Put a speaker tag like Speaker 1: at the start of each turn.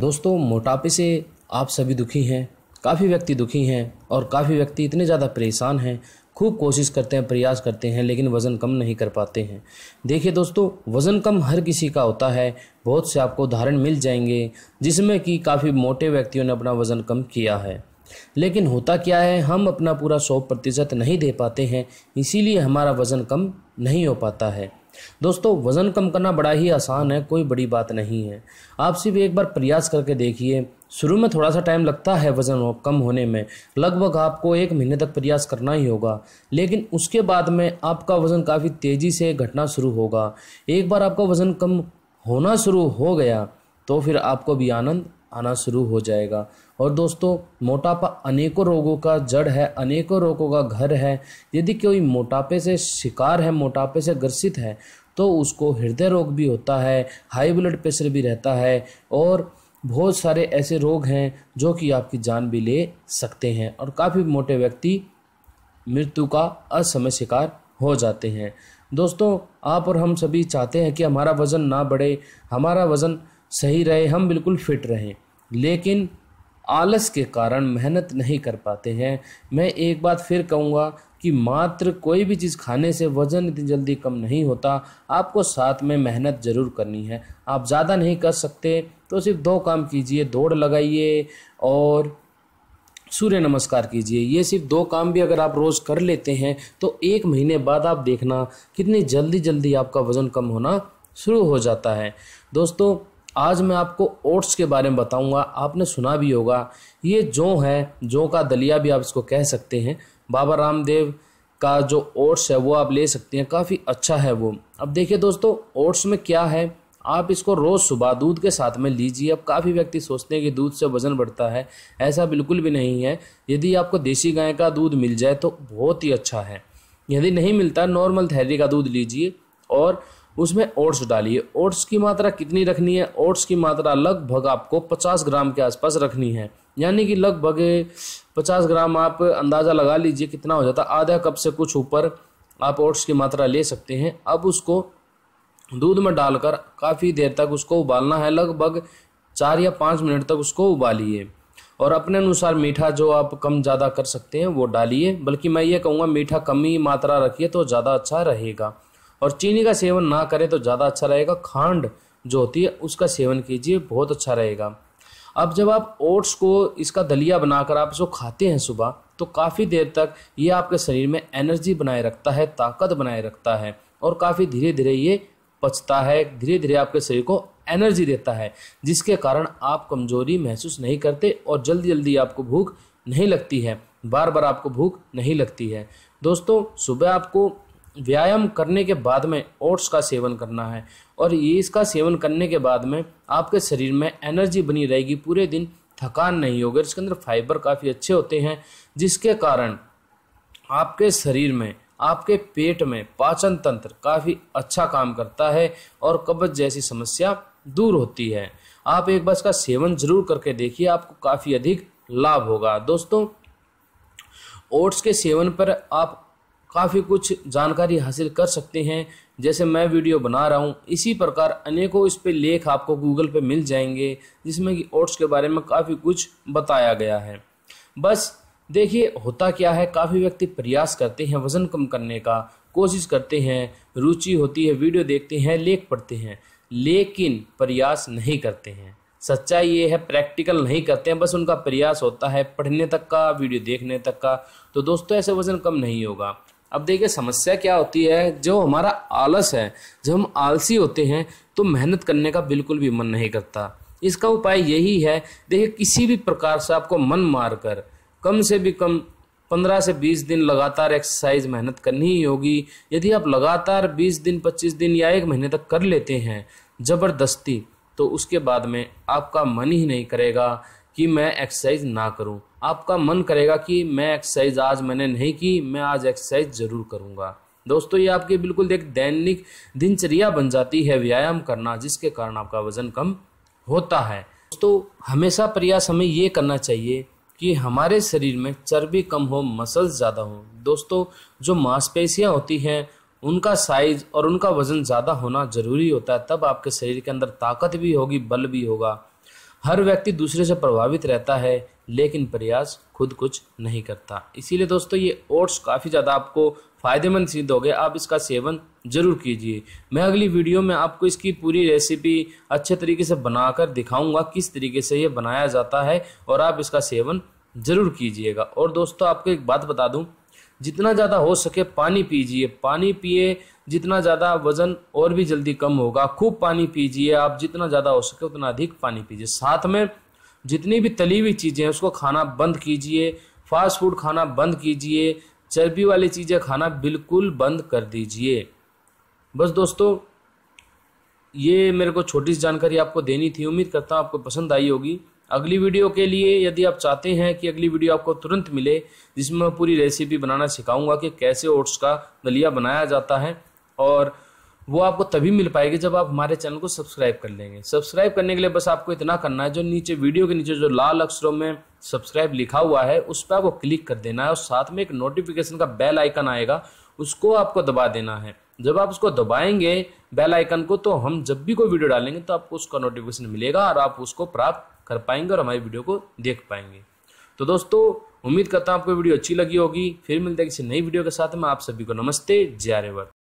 Speaker 1: दोस्तों मोटापे से आप सभी दुखी हैं काफ़ी व्यक्ति दुखी हैं और काफ़ी व्यक्ति इतने ज़्यादा परेशान हैं खूब कोशिश करते हैं प्रयास करते हैं लेकिन वज़न कम नहीं कर पाते हैं देखिए दोस्तों वज़न कम हर किसी का होता है बहुत से आपको उदाहरण मिल जाएंगे जिसमें कि काफ़ी मोटे व्यक्तियों ने अपना वज़न कम किया है लेकिन होता क्या है हम अपना पूरा सौ प्रतिशत नहीं दे पाते हैं इसीलिए हमारा वज़न कम नहीं हो पाता है दोस्तों वज़न कम करना बड़ा ही आसान है कोई बड़ी बात नहीं है आप सिर्फ एक बार प्रयास करके देखिए शुरू में थोड़ा सा टाइम लगता है वज़न हो, कम होने में लगभग आपको एक महीने तक प्रयास करना ही होगा लेकिन उसके बाद में आपका वज़न काफ़ी तेज़ी से घटना शुरू होगा एक बार आपका वज़न कम होना शुरू हो गया तो फिर आपको भी आनंद आना शुरू हो जाएगा और दोस्तों मोटापा अनेकों रोगों का जड़ है अनेकों रोगों का घर है यदि कोई मोटापे से शिकार है मोटापे से ग्रसित है तो उसको हृदय रोग भी होता है हाई ब्लड प्रेशर भी रहता है और बहुत सारे ऐसे रोग हैं जो कि आपकी जान भी ले सकते हैं और काफ़ी मोटे व्यक्ति मृत्यु का असमय शिकार हो जाते हैं दोस्तों आप और हम सभी चाहते हैं कि हमारा वज़न ना बढ़े हमारा वज़न सही रहे हम बिल्कुल फिट रहें लेकिन आलस के कारण मेहनत नहीं कर पाते हैं मैं एक बात फिर कहूँगा कि मात्र कोई भी चीज़ खाने से वज़न इतनी जल्दी कम नहीं होता आपको साथ में मेहनत ज़रूर करनी है आप ज़्यादा नहीं कर सकते तो सिर्फ दो काम कीजिए दौड़ लगाइए और सूर्य नमस्कार कीजिए ये सिर्फ दो काम भी अगर आप रोज़ कर लेते हैं तो एक महीने बाद आप देखना कितनी जल्दी जल्दी आपका वज़न कम होना शुरू हो जाता है दोस्तों आज मैं आपको ओट्स के बारे में बताऊंगा आपने सुना भी होगा ये जो है जो का दलिया भी आप इसको कह सकते हैं बाबा रामदेव का जो ओट्स है वो आप ले सकते हैं काफ़ी अच्छा है वो अब देखिए दोस्तों ओट्स में क्या है आप इसको रोज़ सुबह दूध के साथ में लीजिए अब काफ़ी व्यक्ति सोचते हैं कि दूध से वज़न बढ़ता है ऐसा बिल्कुल भी नहीं है यदि आपको देसी गाय का दूध मिल जाए तो बहुत ही अच्छा है यदि नहीं मिलता नॉर्मल थैली का दूध लीजिए और उसमें ओट्स डालिए ओट्स की मात्रा कितनी रखनी है ओट्स की मात्रा लगभग आपको 50 ग्राम के आसपास रखनी है यानी कि लगभग 50 ग्राम आप अंदाज़ा लगा लीजिए कितना हो जाता है आधा कप से कुछ ऊपर आप ओट्स की मात्रा ले सकते हैं अब उसको दूध में डालकर काफ़ी देर तक उसको उबालना है लगभग चार या पाँच मिनट तक उसको उबालिए और अपने अनुसार मीठा जो आप कम ज़्यादा कर सकते हैं वो डालिए बल्कि मैं ये कहूँगा मीठा कम ही मात्रा रखिए तो ज़्यादा अच्छा रहेगा और चीनी का सेवन ना करें तो ज़्यादा अच्छा रहेगा खांड जो होती है उसका सेवन कीजिए बहुत अच्छा रहेगा अब जब आप ओट्स को इसका दलिया बनाकर आप इसको खाते हैं सुबह तो काफ़ी देर तक ये आपके शरीर में एनर्जी बनाए रखता है ताकत बनाए रखता है और काफ़ी धीरे धीरे ये पचता है धीरे धीरे आपके शरीर को एनर्जी देता है जिसके कारण आप कमजोरी महसूस नहीं करते और जल्दी जल्दी आपको भूख नहीं लगती है बार बार आपको भूख नहीं लगती है दोस्तों सुबह आपको व्यायाम करने के बाद में ओट्स का सेवन करना है और ये इसका सेवन करने के बाद में आपके शरीर में एनर्जी बनी रहेगी पूरे दिन थकान नहीं होगी इसके अंदर फाइबर काफ़ी अच्छे होते हैं जिसके कारण आपके शरीर में आपके पेट में पाचन तंत्र काफ़ी अच्छा काम करता है और कब्ज जैसी समस्या दूर होती है आप एक बार इसका सेवन जरूर करके देखिए आपको काफ़ी अधिक लाभ होगा दोस्तों ओट्स के सेवन पर आप काफ़ी कुछ जानकारी हासिल कर सकते हैं जैसे मैं वीडियो बना रहा हूँ इसी प्रकार अनेकों इस पर लेख आपको गूगल पे मिल जाएंगे जिसमें कि ओट्स के बारे में काफ़ी कुछ बताया गया है बस देखिए होता क्या है काफ़ी व्यक्ति प्रयास करते हैं वज़न कम करने का कोशिश करते हैं रुचि होती है वीडियो देखते हैं लेख पढ़ते हैं लेकिन प्रयास नहीं करते हैं सच्चाई ये है प्रैक्टिकल नहीं करते हैं बस उनका प्रयास होता है पढ़ने तक का वीडियो देखने तक का तो दोस्तों ऐसे वज़न कम नहीं होगा अब देखिए समस्या क्या होती है जो हमारा आलस है जब हम आलसी होते हैं तो मेहनत करने का बिल्कुल भी मन नहीं करता इसका उपाय यही है देखिए किसी भी प्रकार से आपको मन मार कर कम से भी कम पंद्रह से बीस दिन लगातार एक्सरसाइज मेहनत करनी ही होगी यदि आप लगातार बीस दिन पच्चीस दिन या एक महीने तक कर लेते हैं ज़बरदस्ती तो उसके बाद में आपका मन ही नहीं करेगा कि मैं एक्सरसाइज ना करूं आपका मन करेगा कि मैं एक्सरसाइज आज मैंने नहीं की मैं आज एक्सरसाइज ज़रूर करूंगा दोस्तों ये आपकी बिल्कुल एक दैनिक दिनचर्या बन जाती है व्यायाम करना जिसके कारण आपका वजन कम होता है दोस्तों हमेशा प्रयास हमें ये करना चाहिए कि हमारे शरीर में चर्बी कम हो मसल्स ज़्यादा हो दोस्तों जो मांसपेशियाँ होती हैं उनका साइज और उनका वज़न ज़्यादा होना ज़रूरी होता है तब आपके शरीर के अंदर ताकत भी होगी बल भी होगा हर व्यक्ति दूसरे से प्रभावित रहता है लेकिन प्रयास खुद कुछ नहीं करता इसीलिए दोस्तों ये ओट्स काफ़ी ज़्यादा आपको फ़ायदेमंद सिद्ध हो गए आप इसका सेवन ज़रूर कीजिए मैं अगली वीडियो में आपको इसकी पूरी रेसिपी अच्छे तरीके से बनाकर दिखाऊंगा किस तरीके से ये बनाया जाता है और आप इसका सेवन ज़रूर कीजिएगा और दोस्तों आपको एक बात बता दूँ जितना ज़्यादा हो सके पानी पीजिए पानी पिए जितना ज़्यादा वजन और भी जल्दी कम होगा खूब पानी पीजिए आप जितना ज़्यादा हो सके उतना अधिक पानी पीजिए साथ में जितनी भी तली हुई चीज़ें हैं उसको खाना बंद कीजिए फास्ट फूड खाना बंद कीजिए चर्बी वाली चीज़ें खाना बिल्कुल बंद कर दीजिए बस दोस्तों ये मेरे को छोटी सी जानकारी आपको देनी थी उम्मीद करता हूँ आपको पसंद आई होगी अगली वीडियो के लिए यदि आप चाहते हैं कि अगली वीडियो आपको तुरंत मिले जिसमें मैं पूरी रेसिपी बनाना सिखाऊंगा कि कैसे ओट्स का दलिया बनाया जाता है और वो आपको तभी मिल पाएगी जब आप हमारे चैनल को सब्सक्राइब कर लेंगे सब्सक्राइब करने के लिए बस आपको इतना करना है जो नीचे वीडियो के नीचे जो लाल अक्षरों में सब्सक्राइब लिखा हुआ है उस पर आपको क्लिक कर देना है और साथ में एक नोटिफिकेशन का बेल आइकन आएगा उसको आपको दबा देना है जब आप उसको दबाएंगे बेल आइकन को तो हम जब भी कोई वीडियो डालेंगे तो आपको उसका नोटिफिकेशन मिलेगा और आप उसको प्राप्त कर पाएंगे और हमारी वीडियो को देख पाएंगे तो दोस्तों उम्मीद करता हूँ आपको वीडियो अच्छी लगी होगी फिर मिलते हैं किसी नई वीडियो के साथ में आप सभी को नमस्ते जय रेवर